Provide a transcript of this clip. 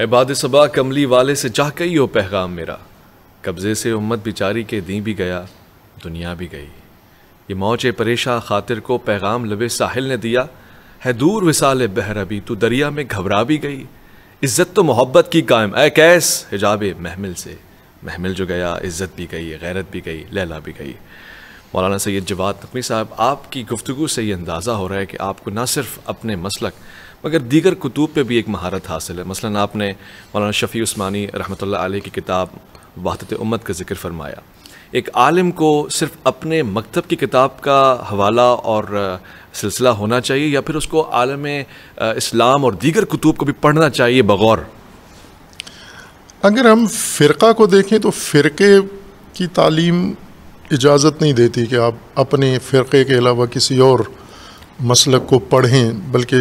एबाद सबा कमली वाले से चाह गई हो पैगाम मेरा कब्ज़े से उम्मत बिचारी के दी भी गया दुनिया भी गई ये मौज परेशा खातिर को पैगाम लबे साहिल ने दिया है दूर विसाल बहर अभी तो दरिया में घबरा भी गई इज्जत तो मोहब्बत की कायम ए कैस हिजाब महमिल से महमिल जो गया इज्जत भी गई गैरत भी गई लैला भी गई मौलाना सैद जवाद नकवी साहब आपकी गुफ्तु से ये अंदाज़ा हो रहा है कि आपको ना सिर्फ अपने मसलक मगर दीगर कुतुब पे भी एक महारत हासिल है मसलन आपने मौलाना शफ़ी उस्मानी रहमत आल की किताब वाहत उम्मत का जिक्र फरमाया एक आलिम को सिर्फ अपने मकतब की किताब का हवाला और सिलसिला होना चाहिए या फिर उसको आलम इस्लाम और दीगर कुतुब को भी पढ़ना चाहिए बगौर अगर हम फ़िरका को देखें तो फ़िरके की तालीम इजाज़त नहीं देती कि आप अपने फ़िरके के अलावा किसी और मसलक को पढ़ें बल्कि